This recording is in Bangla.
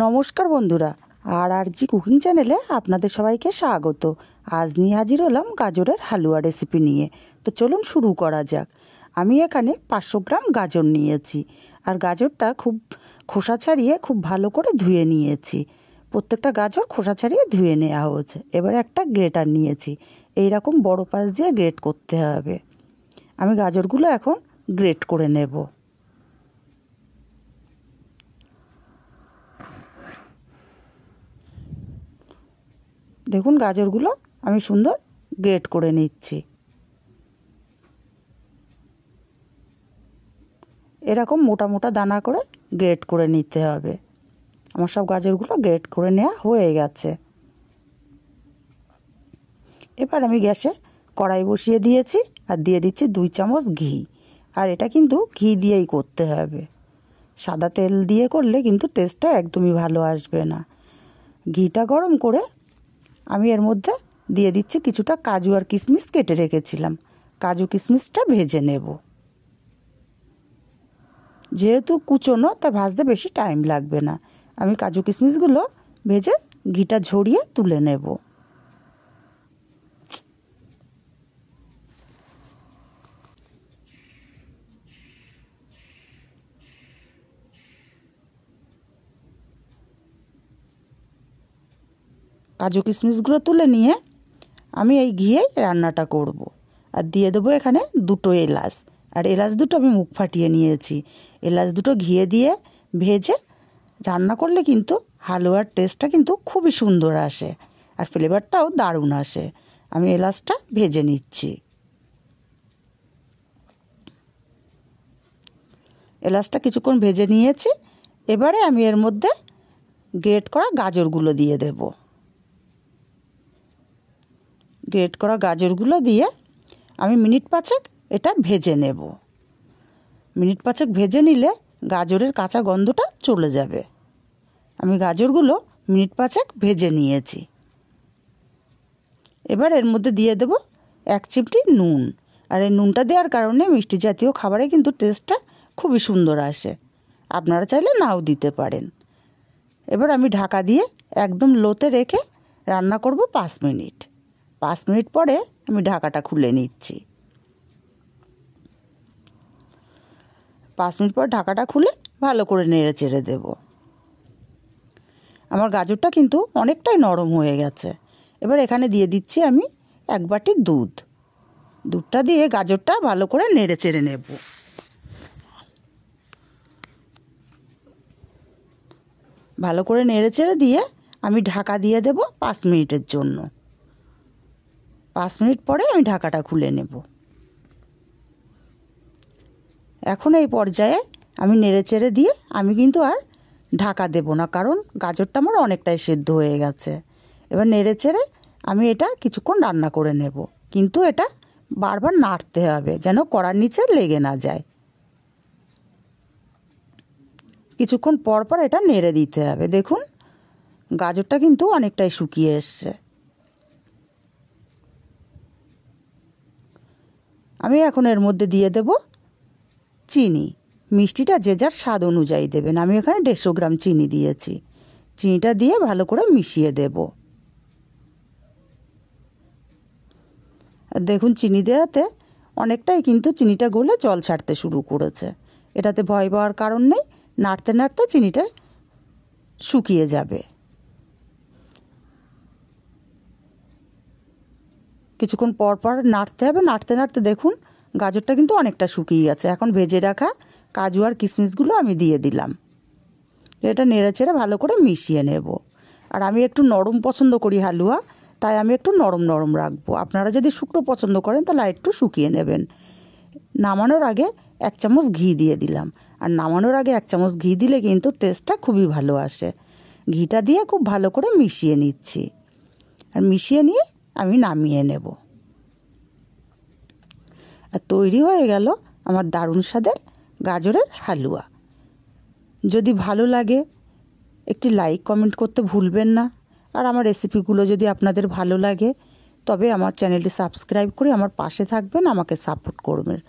নমস্কার বন্ধুরা আর আর জি কুকিং চ্যানেলে আপনাদের সবাইকে স্বাগত আজ নিয়ে হাজির হলাম গাজরের হালুয়া রেসিপি নিয়ে তো চলুন শুরু করা যাক আমি এখানে পাঁচশো গ্রাম গাজর নিয়েছি আর গাজরটা খুব খোসা ছাড়িয়ে খুব ভালো করে ধুয়ে নিয়েছি প্রত্যেকটা গাজর খোসা ছাড়িয়ে ধুয়ে নেওয়া হয়েছে এবার একটা গ্রেটার নিয়েছি এই রকম বড় পাশ দিয়ে গ্রেট করতে হবে আমি গাজরগুলো এখন গ্রেট করে নেবো দেখুন গাজরগুলো আমি সুন্দর গ্রেট করে নিচ্ছি এরকম মোটা মোটা দানা করে গ্রেট করে নিতে হবে আমার সব গাজরগুলো গ্রেট করে নেওয়া হয়ে গেছে এবার আমি গ্যাসে কড়াই বসিয়ে দিয়েছি আর দিয়ে দিচ্ছি দুই চামচ ঘি আর এটা কিন্তু ঘি দিয়েই করতে হবে সাদা তেল দিয়ে করলে কিন্তু টেস্টটা একদমই ভালো আসবে না ঘিটা গরম করে আমি এর মধ্যে দিয়ে দিচ্ছি কিছুটা কাজু আর কিশমিশ কেটে রেখেছিলাম কাজু কিশমিশটা ভেজে নেব যেহেতু কুচোনো তা ভাজতে বেশি টাইম লাগবে না আমি কাজু কিশমিশগুলো ভেজে ঘিটা ঝরিয়ে তুলে নেবো কাজু কিশমিশগুলো তুলে নিয়ে আমি এই ঘিয়েই রান্নাটা করব। আর দিয়ে দেবো এখানে দুটো এলাচ আর এলাচ দুটো আমি মুখ ফাটিয়ে নিয়েছি এলাচ দুটো ঘিয়ে দিয়ে ভেজে রান্না করলে কিন্তু হালুয়ার টেস্টটা কিন্তু খুবই সুন্দর আসে আর ফ্লেভারটাও দারুণ আসে আমি এলাচটা ভেজে নিচ্ছি এলাচটা কিছুক্ষণ ভেজে নিয়েছি এবারে আমি এর মধ্যে গ্রেট করা গাজরগুলো দিয়ে দেবো গ্রেট করা গাজরগুলো দিয়ে আমি মিনিট পাঁচেক এটা ভেজে নেব মিনিট পাঁচেক ভেজে নিলে গাজরের কাঁচা গন্ধটা চলে যাবে আমি গাজরগুলো মিনিট পাঁচেক ভেজে নিয়েছি এবার এর মধ্যে দিয়ে দেব এক চিমটি নুন আর এই নুনটা দেওয়ার কারণে মিষ্টি জাতীয় খাবারে কিন্তু টেস্টটা খুবই সুন্দর আসে আপনারা চাইলে নাও দিতে পারেন এবার আমি ঢাকা দিয়ে একদম লোতে রেখে রান্না করব পাঁচ মিনিট পাঁচ মিনিট পরে আমি ঢাকাটা খুলে নিচ্ছি পাঁচ মিনিট পর ঢাকাটা খুলে ভালো করে নেড়ে চেড়ে দেব আমার গাজরটা কিন্তু অনেকটাই নরম হয়ে গেছে এবার এখানে দিয়ে দিচ্ছি আমি এক বাটি দুধ দুধটা দিয়ে গাজরটা ভালো করে নেড়ে চেড়ে নেব ভালো করে নেড়ে চেড়ে দিয়ে আমি ঢাকা দিয়ে দেব পাঁচ মিনিটের জন্য পাঁচ মিনিট পরে আমি ঢাকাটা খুলে নেব এখন এই পর্যায়ে আমি নেড়ে চেড়ে দিয়ে আমি কিন্তু আর ঢাকা দেব না কারণ গাজরটা আমার অনেকটাই সেদ্ধ হয়ে গেছে এবার নেড়ে চেড়ে আমি এটা কিছুক্ষণ রান্না করে নেব কিন্তু এটা বারবার নাড়তে হবে যেন কড়ার নিচে লেগে না যায় কিছুক্ষণ পর পর এটা নেড়ে দিতে হবে দেখুন গাজরটা কিন্তু অনেকটাই শুকিয়ে এসছে আমি এখন এর মধ্যে দিয়ে দেব চিনি মিষ্টিটা যে যার স্বাদ অনুযায়ী দেবেন আমি এখানে দেড়শো গ্রাম চিনি দিয়েছি চিনিটা দিয়ে ভালো করে মিশিয়ে দেব দেখুন চিনি দেওয়াতে অনেকটাই কিন্তু চিনিটা গলে জল ছাড়তে শুরু করেছে এটাতে ভয় পাওয়ার কারণ নেই নাড়তে নাড়তে চিনিটা শুকিয়ে যাবে কিছুক্ষণ পর পর নাড়তে হবে নাড়তে নাড়তে দেখুন গাজরটা কিন্তু অনেকটা শুকিয়ে গেছে এখন ভেজে রাখা কাজু আর কিশমিশগুলো আমি দিয়ে দিলাম এটা নেড়েচেড়ে ভালো করে মিশিয়ে নেব আর আমি একটু নরম পছন্দ করি হালুয়া তাই আমি একটু নরম নরম রাখবো আপনারা যদি শুকনো পছন্দ করেন তাহলে একটু শুকিয়ে নেবেন নামানোর আগে এক চামচ ঘি দিয়ে দিলাম আর নামানোর আগে এক চামচ ঘি দিলে কিন্তু টেস্টটা খুবই ভালো আসে ঘিটা দিয়ে খুব ভালো করে মিশিয়ে নিচ্ছি আর মিশিয়ে নিয়ে আমি নামিয়ে নেব আর তৈরি হয়ে গেল আমার দারুণ স্বাদের গাজরের হালুয়া যদি ভালো লাগে একটি লাইক কমেন্ট করতে ভুলবেন না আর আমার রেসিপিগুলো যদি আপনাদের ভালো লাগে তবে আমার চ্যানেলটি সাবস্ক্রাইব করে আমার পাশে থাকবেন আমাকে সাপোর্ট করবেন